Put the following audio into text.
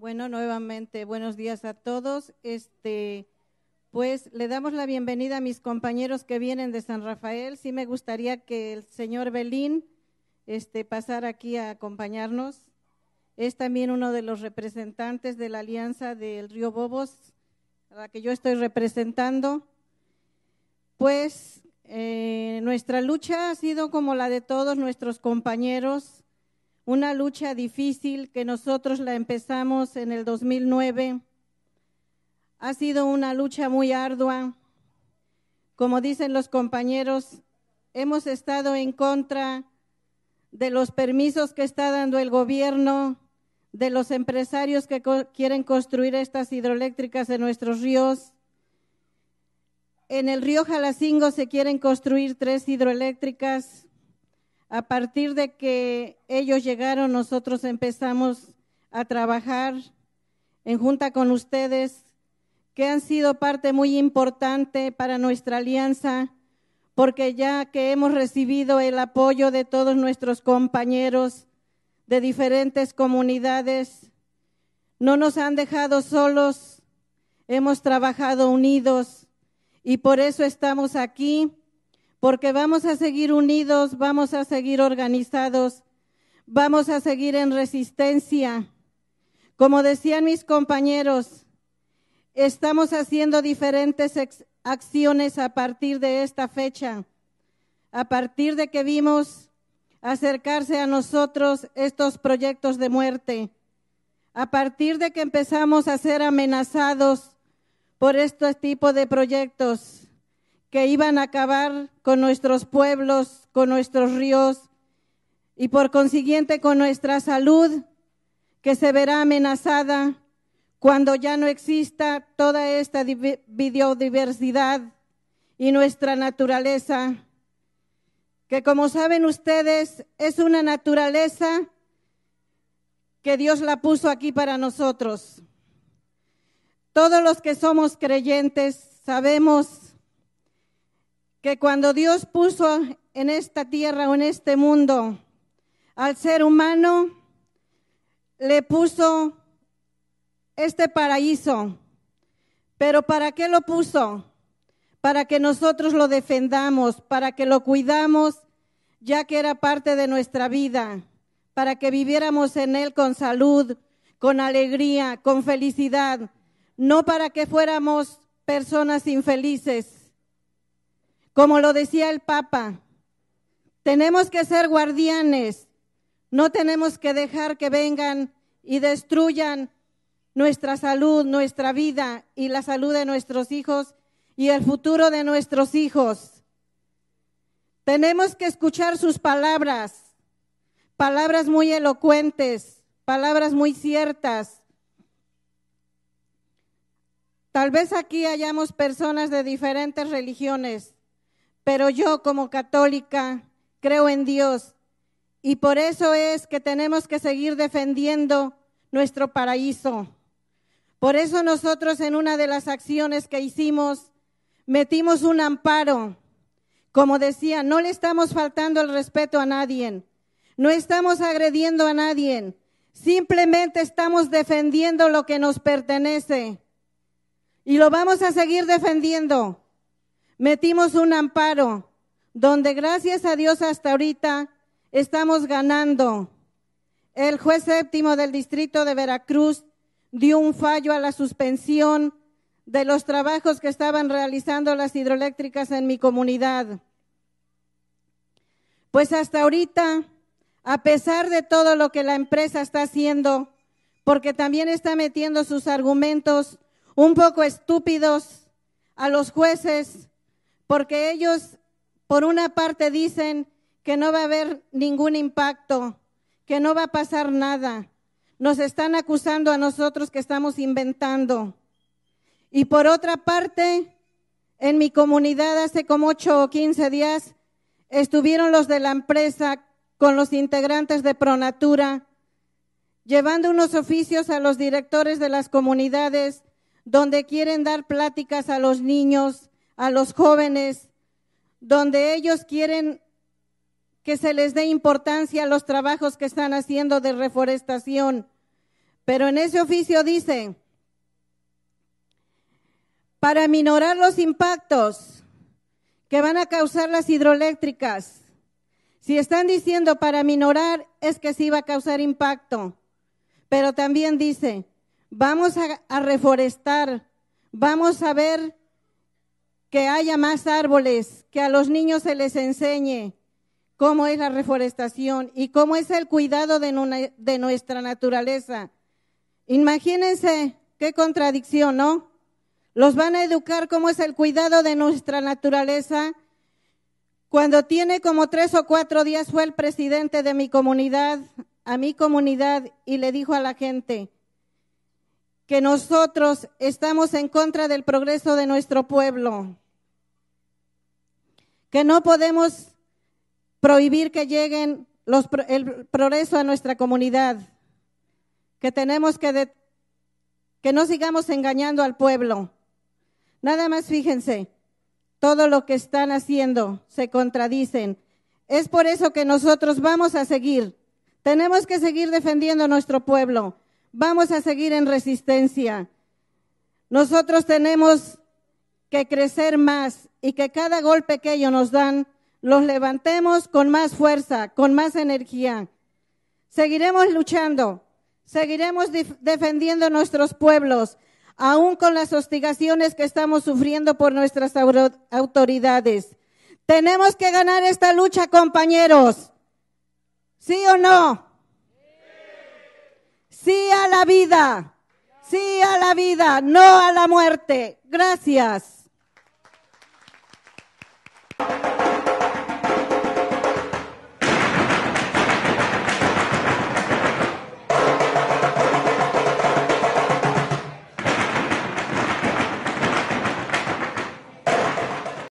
Bueno, nuevamente, buenos días a todos. Este, pues le damos la bienvenida a mis compañeros que vienen de San Rafael. Sí me gustaría que el señor Belín este, pasara aquí a acompañarnos. Es también uno de los representantes de la Alianza del Río Bobos, a la que yo estoy representando. Pues eh, nuestra lucha ha sido como la de todos nuestros compañeros una lucha difícil que nosotros la empezamos en el 2009. Ha sido una lucha muy ardua. Como dicen los compañeros, hemos estado en contra de los permisos que está dando el gobierno, de los empresarios que quieren construir estas hidroeléctricas en nuestros ríos. En el río Jalacingo se quieren construir tres hidroeléctricas a partir de que ellos llegaron, nosotros empezamos a trabajar en junta con ustedes, que han sido parte muy importante para nuestra alianza, porque ya que hemos recibido el apoyo de todos nuestros compañeros de diferentes comunidades, no nos han dejado solos, hemos trabajado unidos y por eso estamos aquí porque vamos a seguir unidos, vamos a seguir organizados, vamos a seguir en resistencia. Como decían mis compañeros, estamos haciendo diferentes acciones a partir de esta fecha, a partir de que vimos acercarse a nosotros estos proyectos de muerte, a partir de que empezamos a ser amenazados por este tipo de proyectos que iban a acabar con nuestros pueblos, con nuestros ríos y por consiguiente con nuestra salud, que se verá amenazada cuando ya no exista toda esta biodiversidad y nuestra naturaleza, que como saben ustedes es una naturaleza que Dios la puso aquí para nosotros. Todos los que somos creyentes sabemos que cuando Dios puso en esta tierra o en este mundo al ser humano, le puso este paraíso. Pero ¿para qué lo puso? Para que nosotros lo defendamos, para que lo cuidamos, ya que era parte de nuestra vida, para que viviéramos en él con salud, con alegría, con felicidad, no para que fuéramos personas infelices. Como lo decía el Papa, tenemos que ser guardianes, no tenemos que dejar que vengan y destruyan nuestra salud, nuestra vida y la salud de nuestros hijos y el futuro de nuestros hijos. Tenemos que escuchar sus palabras, palabras muy elocuentes, palabras muy ciertas. Tal vez aquí hayamos personas de diferentes religiones, pero yo como católica creo en Dios y por eso es que tenemos que seguir defendiendo nuestro paraíso. Por eso nosotros en una de las acciones que hicimos metimos un amparo. Como decía, no le estamos faltando el respeto a nadie, no estamos agrediendo a nadie, simplemente estamos defendiendo lo que nos pertenece y lo vamos a seguir defendiendo metimos un amparo donde gracias a Dios hasta ahorita estamos ganando. El juez séptimo del distrito de Veracruz dio un fallo a la suspensión de los trabajos que estaban realizando las hidroeléctricas en mi comunidad. Pues hasta ahorita, a pesar de todo lo que la empresa está haciendo, porque también está metiendo sus argumentos un poco estúpidos a los jueces, porque ellos por una parte dicen que no va a haber ningún impacto, que no va a pasar nada. Nos están acusando a nosotros que estamos inventando. Y por otra parte, en mi comunidad hace como 8 o 15 días estuvieron los de la empresa con los integrantes de Pronatura, llevando unos oficios a los directores de las comunidades donde quieren dar pláticas a los niños a los jóvenes, donde ellos quieren que se les dé importancia a los trabajos que están haciendo de reforestación. Pero en ese oficio dice, para minorar los impactos que van a causar las hidroeléctricas, si están diciendo para minorar, es que sí va a causar impacto. Pero también dice, vamos a, a reforestar, vamos a ver que haya más árboles, que a los niños se les enseñe cómo es la reforestación y cómo es el cuidado de, nuestra naturaleza. Imagínense qué contradicción, ¿no? Los van a educar cómo es el cuidado de nuestra naturaleza. Cuando tiene como tres o cuatro días fue el presidente de mi comunidad, a mi comunidad, y le dijo a la gente que nosotros estamos en contra del progreso de nuestro pueblo, que no podemos prohibir que lleguen el progreso a nuestra comunidad, que tenemos que, que no sigamos engañando al pueblo. Nada más fíjense, todo lo que están haciendo se contradicen. Es por eso que nosotros vamos a seguir, tenemos que seguir defendiendo a nuestro pueblo, vamos a seguir en resistencia. Nosotros tenemos que crecer más y que cada golpe que ellos nos dan los levantemos con más fuerza, con más energía. Seguiremos luchando, seguiremos defendiendo nuestros pueblos, aún con las hostigaciones que estamos sufriendo por nuestras autoridades. Tenemos que ganar esta lucha, compañeros. ¿Sí o no? Sí a la vida. Sí a la vida, no a la muerte. Gracias.